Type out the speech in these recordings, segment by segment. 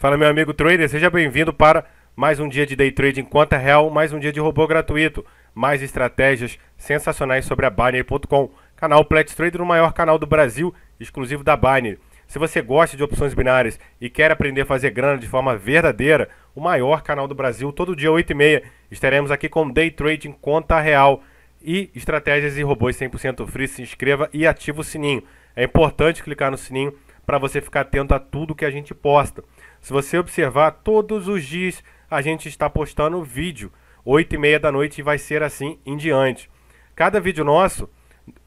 Fala, meu amigo trader, seja bem-vindo para mais um dia de day trading conta real, mais um dia de robô gratuito, mais estratégias sensacionais sobre a Binary.com, canal Plex Trader, o maior canal do Brasil, exclusivo da Binary. Se você gosta de opções binárias e quer aprender a fazer grana de forma verdadeira, o maior canal do Brasil, todo dia 8h30, estaremos aqui com day trading conta real e estratégias e robôs 100% free. Se inscreva e ative o sininho. É importante clicar no sininho para você ficar atento a tudo que a gente posta. Se você observar, todos os dias a gente está postando vídeo. 8 e meia da noite vai ser assim em diante. Cada vídeo nosso,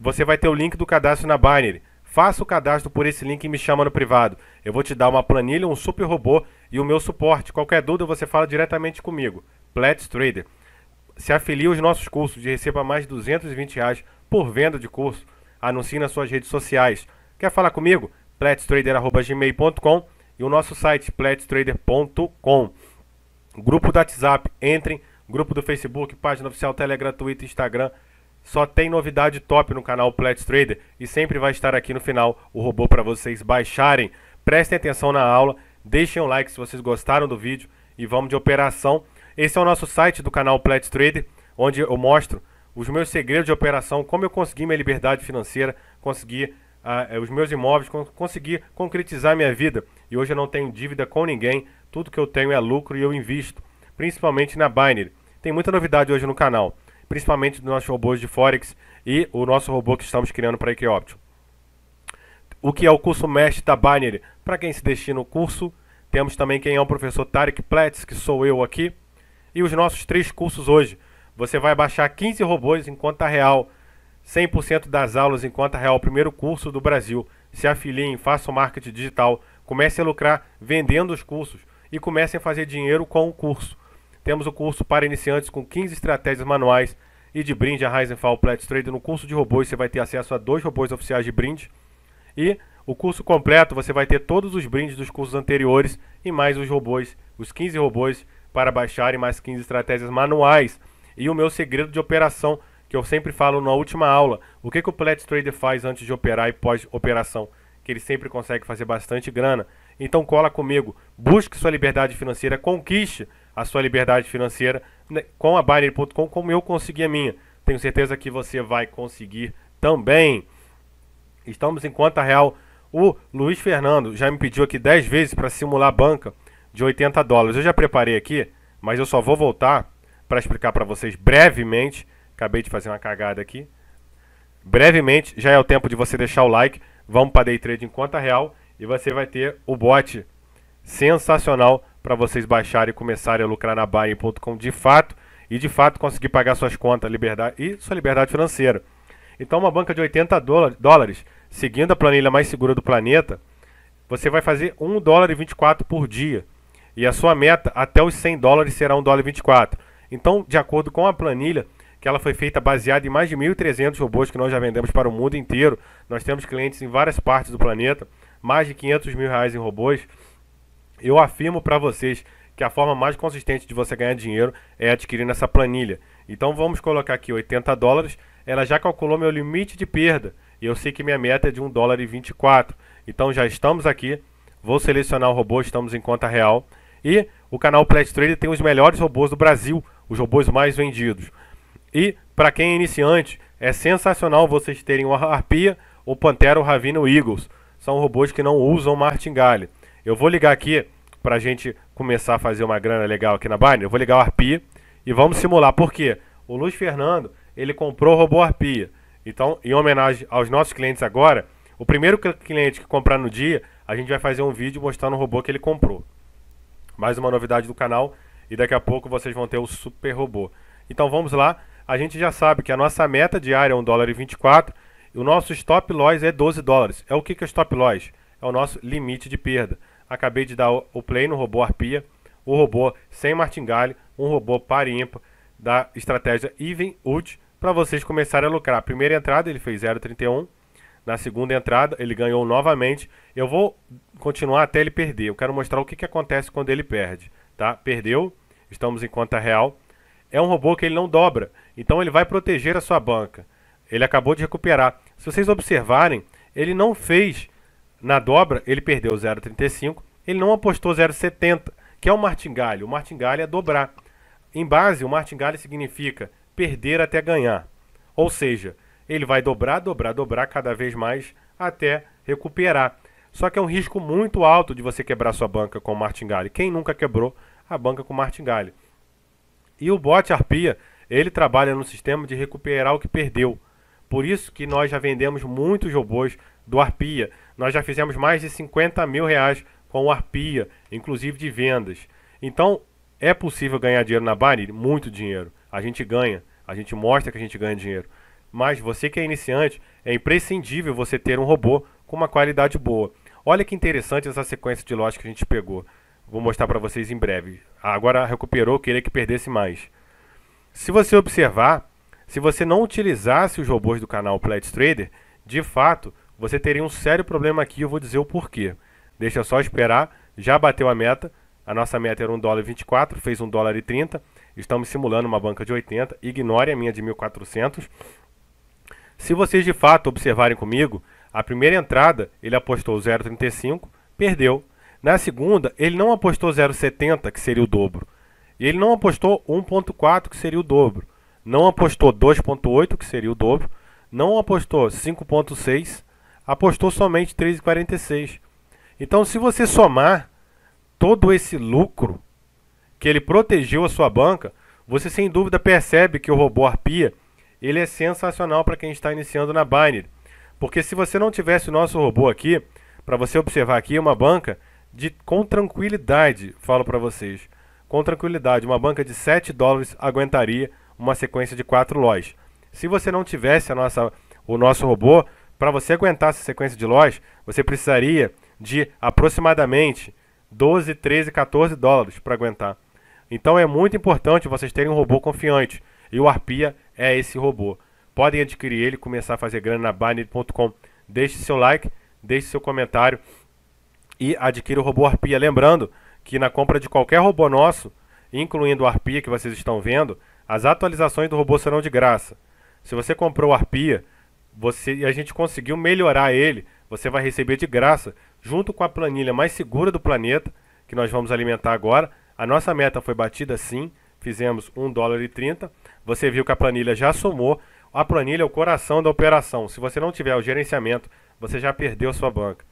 você vai ter o link do cadastro na Binary. Faça o cadastro por esse link e me chama no privado. Eu vou te dar uma planilha, um super robô e o meu suporte. Qualquer dúvida você fala diretamente comigo. Plats Trader. Se afilie aos nossos cursos e receba mais de 220 reais por venda de curso. Anuncie nas suas redes sociais. Quer falar comigo? platstrader.gmail.com e o nosso site pletstrader.com. Grupo do WhatsApp, entrem, grupo do Facebook, página oficial, Telegram, Twitter, Instagram. Só tem novidade top no canal Plat Trader e sempre vai estar aqui no final o robô para vocês baixarem. Prestem atenção na aula, deixem um like se vocês gostaram do vídeo e vamos de operação. Esse é o nosso site do canal Plat Trader, onde eu mostro os meus segredos de operação, como eu consegui minha liberdade financeira, consegui a, é, os meus imóveis, conseguir concretizar minha vida. E hoje eu não tenho dívida com ninguém, tudo que eu tenho é lucro e eu invisto, principalmente na Binary. Tem muita novidade hoje no canal, principalmente dos nossos robôs de Forex e o nosso robô que estamos criando para a Equioptio. O que é o curso mestre da Binary? Para quem se destina o curso, temos também quem é o professor Tarek Pletz, que sou eu aqui, e os nossos três cursos hoje. Você vai baixar 15 robôs em conta real 100% das aulas enquanto conta Real Primeiro Curso do Brasil. Se afiliem, façam marketing digital, comecem a lucrar vendendo os cursos e comecem a fazer dinheiro com o curso. Temos o curso para iniciantes com 15 estratégias manuais e de brinde a Heisenfall Plat Trader. No curso de robôs você vai ter acesso a dois robôs oficiais de brinde e o curso completo você vai ter todos os brindes dos cursos anteriores e mais os robôs, os 15 robôs para baixarem mais 15 estratégias manuais e o meu segredo de operação que eu sempre falo na última aula. O que, que o Plat Trader faz antes de operar e pós-operação? Que ele sempre consegue fazer bastante grana. Então cola comigo, busque sua liberdade financeira, conquiste a sua liberdade financeira né, com a Binary.com como eu consegui a minha. Tenho certeza que você vai conseguir também. Estamos em conta real. O Luiz Fernando já me pediu aqui 10 vezes para simular banca de 80 dólares. Eu já preparei aqui, mas eu só vou voltar para explicar para vocês brevemente Acabei de fazer uma cagada aqui. Brevemente, já é o tempo de você deixar o like. Vamos para Day Trade em conta real e você vai ter o bot sensacional para vocês baixarem e começarem a lucrar na Baia.com de fato e de fato conseguir pagar suas contas liberdade e sua liberdade financeira. Então, uma banca de 80 dólares, seguindo a planilha mais segura do planeta, você vai fazer 1 dólar e 24 por dia. E a sua meta até os 100 dólares será 1 dólar e 24. Então, de acordo com a planilha, que ela foi feita baseada em mais de 1.300 robôs que nós já vendemos para o mundo inteiro. Nós temos clientes em várias partes do planeta, mais de 500 mil reais em robôs. Eu afirmo para vocês que a forma mais consistente de você ganhar dinheiro é adquirir essa planilha. Então vamos colocar aqui 80 dólares. Ela já calculou meu limite de perda. E eu sei que minha meta é de 1 dólar e 24. Então já estamos aqui. Vou selecionar o robô, estamos em conta real. E o canal Plat Trader tem os melhores robôs do Brasil, os robôs mais vendidos. E, para quem é iniciante, é sensacional vocês terem o Arpia, o Pantera, o ravino, e o Eagles. São robôs que não usam martingale. Eu vou ligar aqui, para a gente começar a fazer uma grana legal aqui na Binance, eu vou ligar o Arpia e vamos simular. Por quê? O Luiz Fernando, ele comprou o robô Arpia. Então, em homenagem aos nossos clientes agora, o primeiro cliente que comprar no dia, a gente vai fazer um vídeo mostrando o robô que ele comprou. Mais uma novidade do canal e daqui a pouco vocês vão ter o super robô. Então vamos lá, a gente já sabe que a nossa meta diária é 1 dólar e 24, e o nosso stop loss é 12 dólares. É o que, que é stop loss? É o nosso limite de perda. Acabei de dar o play no robô Arpia, o robô sem martingale, um robô par ímpar da estratégia Even Ult para vocês começarem a lucrar. Primeira entrada ele fez 0,31, na segunda entrada ele ganhou novamente. Eu vou continuar até ele perder. Eu quero mostrar o que, que acontece quando ele perde, tá? Perdeu, estamos em conta real é um robô que ele não dobra, então ele vai proteger a sua banca. Ele acabou de recuperar. Se vocês observarem, ele não fez na dobra, ele perdeu 0,35, ele não apostou 0,70, que é o martingale. O martingale é dobrar. Em base, o martingale significa perder até ganhar. Ou seja, ele vai dobrar, dobrar, dobrar cada vez mais até recuperar. Só que é um risco muito alto de você quebrar sua banca com martingale. Quem nunca quebrou a banca com martingale? E o bot Arpia, ele trabalha no sistema de recuperar o que perdeu. Por isso que nós já vendemos muitos robôs do Arpia. Nós já fizemos mais de 50 mil reais com o Arpia, inclusive de vendas. Então, é possível ganhar dinheiro na Binance? Muito dinheiro. A gente ganha. A gente mostra que a gente ganha dinheiro. Mas você que é iniciante, é imprescindível você ter um robô com uma qualidade boa. Olha que interessante essa sequência de lojas que a gente pegou. Vou mostrar para vocês em breve. Agora recuperou, queria que perdesse mais. Se você observar, se você não utilizasse os robôs do canal Pledge Trader, de fato, você teria um sério problema aqui, eu vou dizer o porquê. Deixa só esperar, já bateu a meta, a nossa meta era 1 dólar e 24, fez 1 dólar e 30, estamos simulando uma banca de 80, ignore a minha de 1400. Se vocês de fato observarem comigo, a primeira entrada ele apostou 0,35, perdeu na segunda, ele não apostou 0,70, que seria o dobro. Ele não apostou 1,4, que seria o dobro. Não apostou 2,8, que seria o dobro. Não apostou 5,6. Apostou somente 3,46. Então, se você somar todo esse lucro que ele protegeu a sua banca, você sem dúvida percebe que o robô Arpia ele é sensacional para quem está iniciando na Binary. Porque se você não tivesse o nosso robô aqui, para você observar aqui, uma banca de, com tranquilidade, falo para vocês, com tranquilidade, uma banca de 7 dólares aguentaria uma sequência de 4 lojas. Se você não tivesse a nossa, o nosso robô, para você aguentar essa sequência de lojas, você precisaria de aproximadamente 12, 13, 14 dólares para aguentar. Então é muito importante vocês terem um robô confiante. E o Arpia é esse robô. Podem adquirir ele, começar a fazer grana na Binance.com. Deixe seu like, deixe seu comentário e adquira o robô Arpia. Lembrando que na compra de qualquer robô nosso, incluindo o Arpia que vocês estão vendo, as atualizações do robô serão de graça. Se você comprou o Arpia você, e a gente conseguiu melhorar ele, você vai receber de graça, junto com a planilha mais segura do planeta, que nós vamos alimentar agora. A nossa meta foi batida sim, fizemos 1 dólar e 30. Você viu que a planilha já somou. A planilha é o coração da operação. Se você não tiver o gerenciamento, você já perdeu sua banca.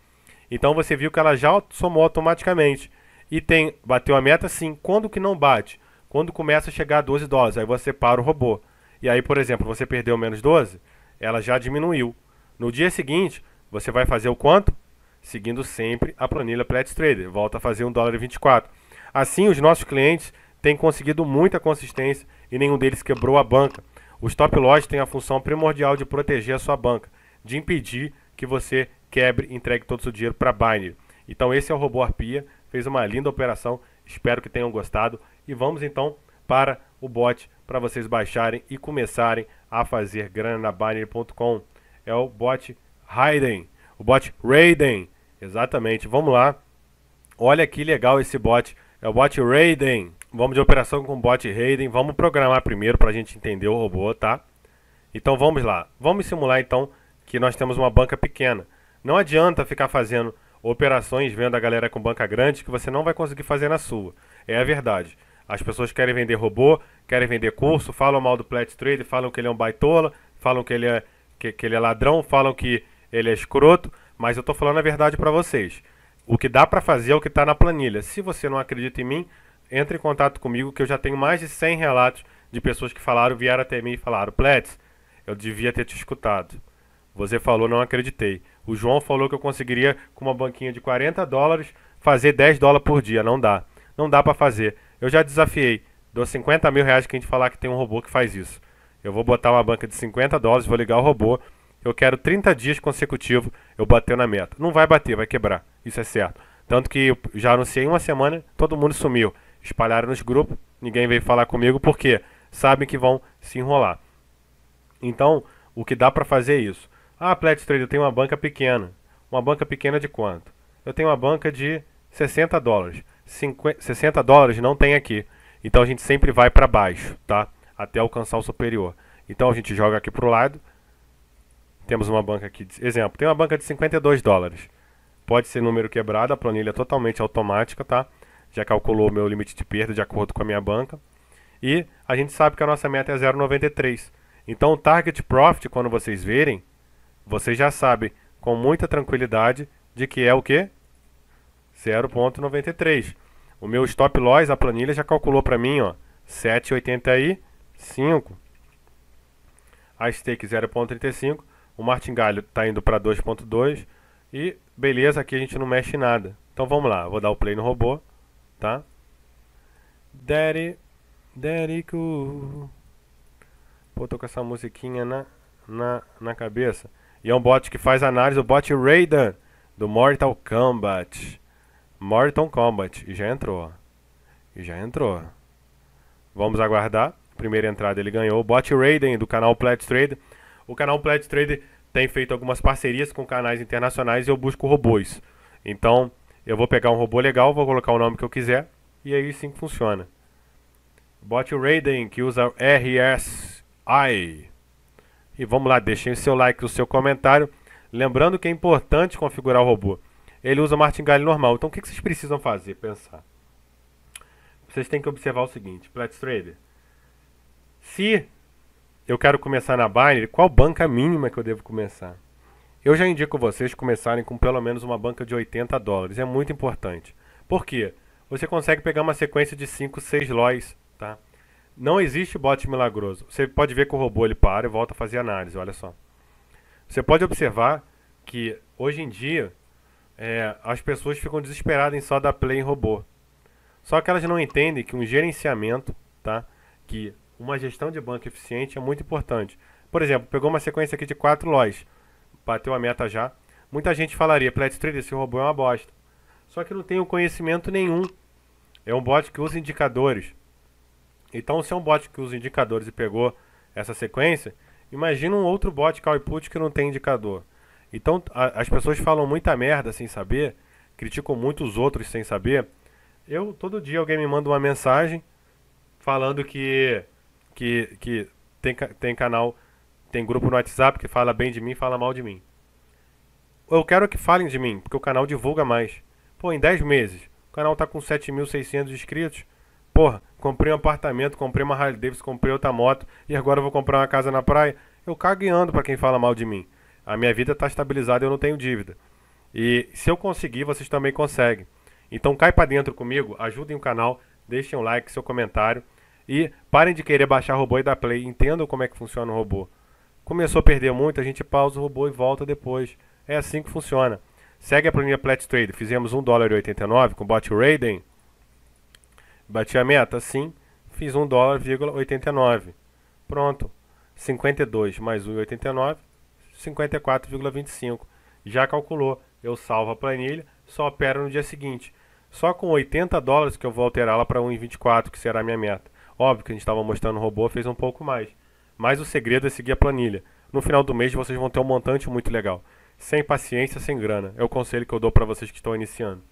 Então você viu que ela já somou automaticamente. E tem, bateu a meta sim. Quando que não bate? Quando começa a chegar a 12 dólares, aí você para o robô. E aí, por exemplo, você perdeu menos 12, ela já diminuiu. No dia seguinte, você vai fazer o quanto? Seguindo sempre a planilha Plat Trader. Volta a fazer 1 dólar e 24. Assim, os nossos clientes têm conseguido muita consistência e nenhum deles quebrou a banca. O stop loss tem a função primordial de proteger a sua banca, de impedir que você quebre e entregue todo o seu dinheiro para Binance. Então esse é o robô Arpia, fez uma linda operação, espero que tenham gostado e vamos então para o bot para vocês baixarem e começarem a fazer grana na Binance.com. É o bot Raiden, o bot Raiden, exatamente, vamos lá. Olha que legal esse bot, é o bot Raiden. Vamos de operação com o bot Raiden, vamos programar primeiro para a gente entender o robô, tá? Então vamos lá, vamos simular então que nós temos uma banca pequena. Não adianta ficar fazendo operações, vendo a galera com banca grande, que você não vai conseguir fazer na sua. É a verdade. As pessoas querem vender robô, querem vender curso, falam mal do Plat Trade, falam que ele é um baitola, falam que ele é, que, que ele é ladrão, falam que ele é escroto, mas eu estou falando a verdade para vocês. O que dá para fazer é o que está na planilha. Se você não acredita em mim, entre em contato comigo, que eu já tenho mais de 100 relatos de pessoas que falaram, vieram até mim e falaram: Plet, eu devia ter te escutado. Você falou, não acreditei. O João falou que eu conseguiria, com uma banquinha de 40 dólares, fazer 10 dólares por dia. Não dá. Não dá para fazer. Eu já desafiei. Dou 50 mil reais que a gente falar que tem um robô que faz isso. Eu vou botar uma banca de 50 dólares, vou ligar o robô. Eu quero 30 dias consecutivos eu bater na meta. Não vai bater, vai quebrar. Isso é certo. Tanto que eu já anunciei uma semana, todo mundo sumiu. Espalharam nos grupos, ninguém veio falar comigo porque sabem que vão se enrolar. Então, o que dá para fazer é isso. Ah, Plat Trade, eu tenho uma banca pequena. Uma banca pequena de quanto? Eu tenho uma banca de 60 dólares. 50, 60 dólares não tem aqui. Então a gente sempre vai para baixo, tá? Até alcançar o superior. Então a gente joga aqui para o lado. Temos uma banca aqui, de, exemplo, tem uma banca de 52 dólares. Pode ser número quebrado, a planilha é totalmente automática, tá? Já calculou o meu limite de perda de acordo com a minha banca. E a gente sabe que a nossa meta é 0,93. Então o target profit, quando vocês verem, você já sabe com muita tranquilidade de que é o que? 0.93. O meu stop loss, a planilha já calculou para mim, ó, 7,85. A stake 0.35, o martingalho está indo para 2.2 e beleza, aqui a gente não mexe em nada. Então vamos lá, vou dar o play no robô, tá? Daddy, Daddy cool. Pô, tô com essa musiquinha na, na, na cabeça. E é um bot que faz análise, o bot Raiden, do Mortal Kombat. Mortal Kombat. E já entrou. E já entrou. Vamos aguardar. Primeira entrada ele ganhou. O bot Raiden, do canal Plat Trade. O canal Plat Trade tem feito algumas parcerias com canais internacionais e eu busco robôs. Então, eu vou pegar um robô legal, vou colocar o nome que eu quiser. E aí é sim funciona. Bot Raiden, que usa RSI. E vamos lá, deixem o seu like, o seu comentário. Lembrando que é importante configurar o robô. Ele usa martingale normal, então o que vocês precisam fazer? Pensar. Vocês têm que observar o seguinte, Plat Trader. Se eu quero começar na Binary, qual banca mínima que eu devo começar? Eu já indico vocês começarem com pelo menos uma banca de 80 dólares. É muito importante. Por quê? Você consegue pegar uma sequência de 5, 6 lois, tá? Não existe bot milagroso. Você pode ver que o robô ele para e volta a fazer análise, olha só. Você pode observar que hoje em dia é, as pessoas ficam desesperadas em só dar play em robô. Só que elas não entendem que um gerenciamento, tá? Que uma gestão de banco eficiente é muito importante. Por exemplo, pegou uma sequência aqui de quatro lojas, bateu a meta já. Muita gente falaria, Plat Trader, esse robô é uma bosta. Só que não tem conhecimento nenhum. É um bot que usa indicadores. Então, se é um bot que usa indicadores e pegou essa sequência, imagina um outro bot call input que não tem indicador. Então, a, as pessoas falam muita merda sem saber, criticam muitos outros sem saber. Eu, todo dia, alguém me manda uma mensagem falando que, que, que tem, tem canal, tem grupo no WhatsApp que fala bem de mim fala mal de mim. Eu quero que falem de mim, porque o canal divulga mais. Pô, em 10 meses, o canal está com 7.600 inscritos porra, comprei um apartamento, comprei uma Harley Davidson, comprei outra moto e agora vou comprar uma casa na praia, eu cago e ando pra quem fala mal de mim. A minha vida está estabilizada, eu não tenho dívida. E se eu conseguir, vocês também conseguem. Então cai para dentro comigo, ajudem o canal, deixem um like, seu comentário e parem de querer baixar robô e dar play, entendam como é que funciona o robô. Começou a perder muito, a gente pausa o robô e volta depois. É assim que funciona. Segue a planilha Plat Trade. Fizemos 1 dólar e 89 com bot Raiden. Bati a meta? Sim. Fiz 1 dólar, vírgula Pronto. 52 mais 1,89, 54,25. Já calculou. Eu salvo a planilha, só opero no dia seguinte. Só com 80 dólares que eu vou alterá-la para 1,24, que será a minha meta. Óbvio que a gente estava mostrando o robô, fez um pouco mais. Mas o segredo é seguir a planilha. No final do mês vocês vão ter um montante muito legal. Sem paciência, sem grana. É o conselho que eu dou para vocês que estão iniciando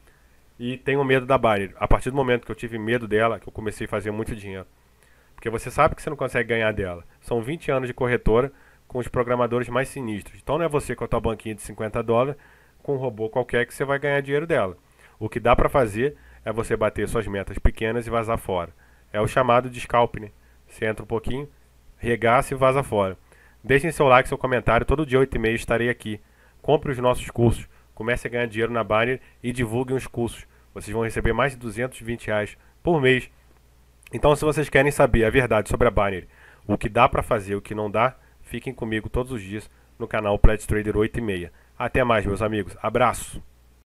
e tenho medo da Binance. A partir do momento que eu tive medo dela, que eu comecei a fazer muito dinheiro. Porque você sabe que você não consegue ganhar dela. São 20 anos de corretora com os programadores mais sinistros. Então não é você com a tua banquinha de 50 dólares, com um robô qualquer que você vai ganhar dinheiro dela. O que dá para fazer é você bater suas metas pequenas e vazar fora. É o chamado de scalping. Né? Você entra um pouquinho, regaça e vaza fora. Deixem seu like, seu comentário. Todo dia 8 e meia estarei aqui. Compre os nossos cursos comece a ganhar dinheiro na Banner e divulguem os cursos. Vocês vão receber mais de 220 reais por mês. Então, se vocês querem saber a verdade sobre a Banner, o que dá para fazer, o que não dá, fiquem comigo todos os dias no canal Plat Trader 8 e meia. Até mais, meus amigos. Abraço.